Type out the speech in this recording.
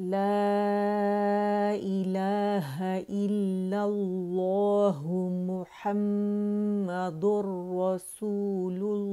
لا إله إلا الله محمد رسول الله